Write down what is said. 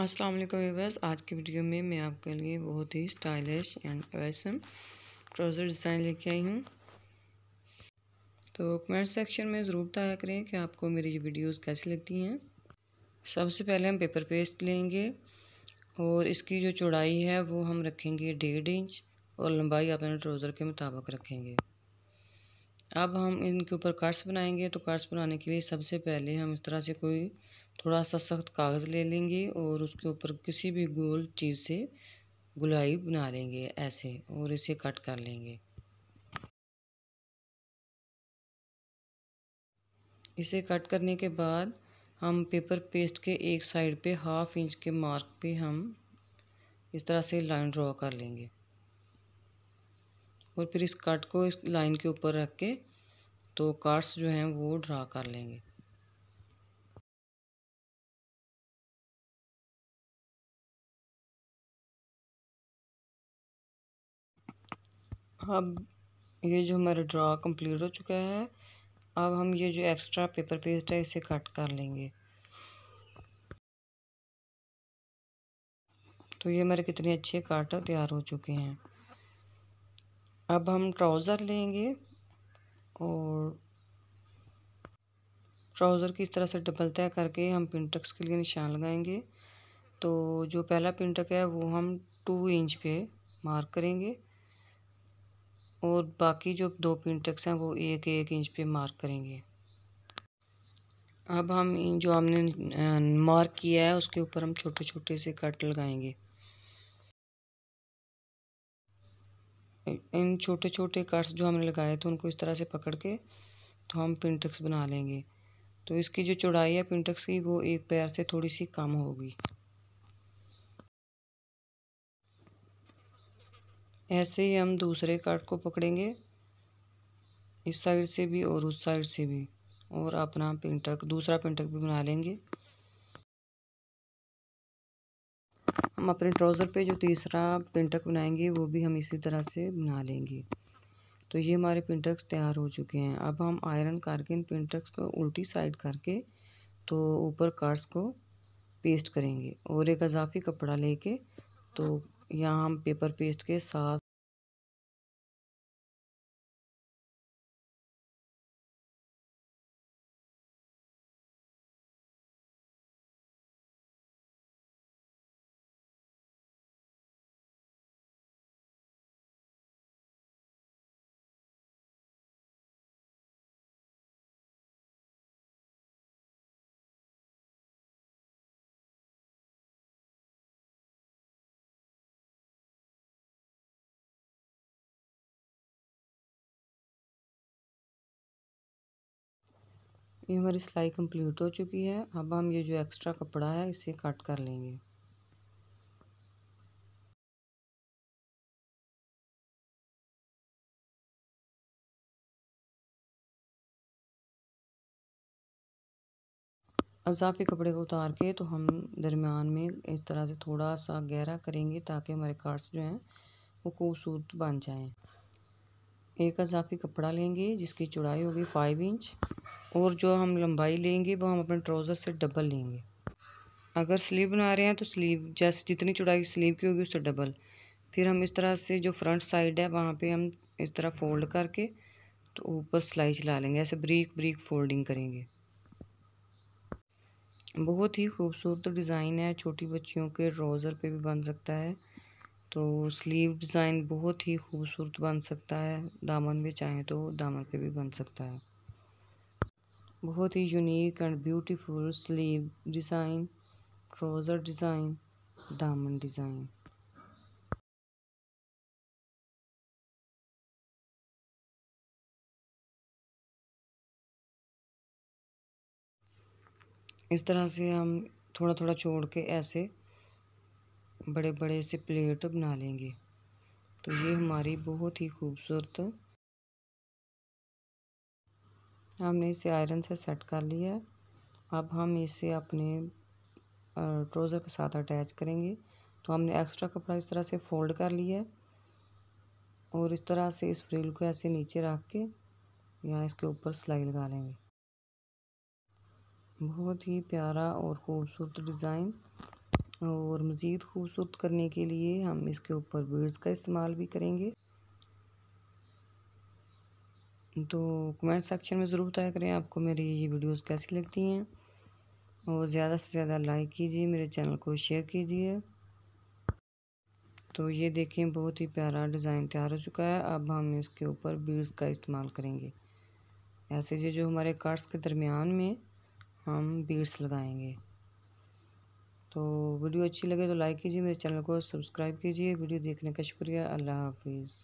अस्सलाम वालेकुम वीवर्स आज की वीडियो में मैं आपके लिए बहुत ही stylish and awesome trouser design लेके आई हूँ तो कमेंट सेक्शन में ज़रूर बताया करें कि आपको मेरी ये वीडियोज़ कैसी लगती हैं सबसे पहले हम पेपर पेस्ट लेंगे और इसकी जो चौड़ाई है वो हम रखेंगे डेढ़ इंच और लंबाई अपने ट्राउज़र के मुताबिक रखेंगे अब हम इनके ऊपर कार्ड्स बनाएंगे तो कार्ड्स बनाने के लिए सबसे पहले हम इस तरह से कोई थोड़ा सा सख्त कागज़ ले लेंगे और उसके ऊपर किसी भी गोल चीज़ से गुलाई बना लेंगे ऐसे और इसे कट कर लेंगे इसे कट करने के बाद हम पेपर पेस्ट के एक साइड पे हाफ इंच के मार्क पे हम इस तरह से लाइन ड्रॉ कर लेंगे और फिर इस कट को इस लाइन के ऊपर रख के तो कार्ड्स जो हैं वो ड्रा कर लेंगे अब ये जो हमारा ड्रा कंप्लीट हो चुका है अब हम ये जो एक्स्ट्रा पेपर पेस्ट है इसे कट कर लेंगे तो ये हमारे कितने अच्छे काट तैयार हो चुके हैं अब हम ट्राउज़र लेंगे और ट्राउज़र की इस तरह से डबल तय करके हम पिंटक्स के लिए निशान लगाएंगे तो जो पहला पिंटक है वो हम टू इंच पे मार्क करेंगे और बाकी जो दो पिंटक्स हैं वो एक एक इंच पे मार्क करेंगे अब हम इन जो हमने मार्क किया है उसके ऊपर हम छोटे छोटे से कट लगाएंगे इन छोटे छोटे कट्स जो हमने लगाए थे उनको इस तरह से पकड़ के तो हम पिंटक्स बना लेंगे तो इसकी जो चौड़ाई है पिंटक्स की वो एक पैर से थोड़ी सी कम होगी ऐसे ही हम दूसरे कार्ड को पकड़ेंगे इस साइड से भी और उस साइड से भी और अपना पेंटक दूसरा पेंटक भी बना लेंगे हम अपने ट्राउज़र पे जो तीसरा पेंटक बनाएंगे वो भी हम इसी तरह से बना लेंगे तो ये हमारे पिंटक्स तैयार हो चुके हैं अब हम आयरन करके इन पेंटक्स को उल्टी साइड करके तो ऊपर कार्ड्स को पेस्ट करेंगे और एक अजाफी कपड़ा लेके तो यहाँ हम पेपर पेस्ट के साथ ये हमारी सिलाई कंप्लीट हो चुकी है अब हम ये जो एक्स्ट्रा कपड़ा है इसे कट कर लेंगे अजाफे कपड़े को उतार के तो हम दरमियान में इस तरह से थोड़ा सा गहरा करेंगे ताकि हमारे कार्ड्स जो हैं वो खूबसूरत बन जाएं एक अजाफी कपड़ा लेंगे जिसकी चौड़ाई होगी फाइव इंच और जो हम लंबाई लेंगे वो हम अपने ट्राउज़र से डबल लेंगे अगर स्लीव बना रहे हैं तो स्लीव जैसे जितनी चौड़ाई स्लीव की होगी उससे डबल फिर हम इस तरह से जो फ्रंट साइड है वहाँ पे हम इस तरह फोल्ड करके तो ऊपर सिलाई चला लेंगे ऐसे ब्रीक ब्रीक फोल्डिंग करेंगे बहुत ही खूबसूरत डिज़ाइन है छोटी बच्चियों के ट्राउज़र पर भी बन सकता है तो स्लीव डिज़ाइन बहुत ही खूबसूरत बन सकता है दामन में चाहें तो दामन पे भी बन सकता है बहुत ही unique and beautiful sleeve design trouser design दामन डिज़ाइन इस तरह से हम थोड़ा थोड़ा छोड़ के ऐसे बड़े बड़े से प्लेट बना लेंगे तो ये हमारी बहुत ही खूबसूरत हमने इसे आयरन से सेट कर लिया अब हम इसे अपने ट्रोज़र के साथ अटैच करेंगे तो हमने एक्स्ट्रा कपड़ा इस तरह से फोल्ड कर लिया और इस तरह से इस फ्रिल को ऐसे नीचे रख के यहाँ इसके ऊपर सिलाई लगा लेंगे बहुत ही प्यारा और ख़ूबसूरत डिज़ाइन और मज़ीद खूबसूरत करने के लिए हम इसके ऊपर बीड्स का इस्तेमाल भी करेंगे तो कमेंट सेक्शन में ज़रूर बताया करें आपको मेरी ये वीडियोस कैसी लगती हैं और ज़्यादा से ज़्यादा लाइक कीजिए मेरे चैनल को शेयर कीजिए तो ये देखें बहुत ही प्यारा डिज़ाइन तैयार हो चुका है अब हम इसके ऊपर बीड्स का इस्तेमाल करेंगे ऐसे जो जो हमारे कार्ड्स के दरमियान में हम बीड्स लगाएंगे तो वीडियो अच्छी लगे तो लाइक कीजिए मेरे चैनल को सब्सक्राइब कीजिए वीडियो देखने का शुक्रिया अल्लाह हाफिज़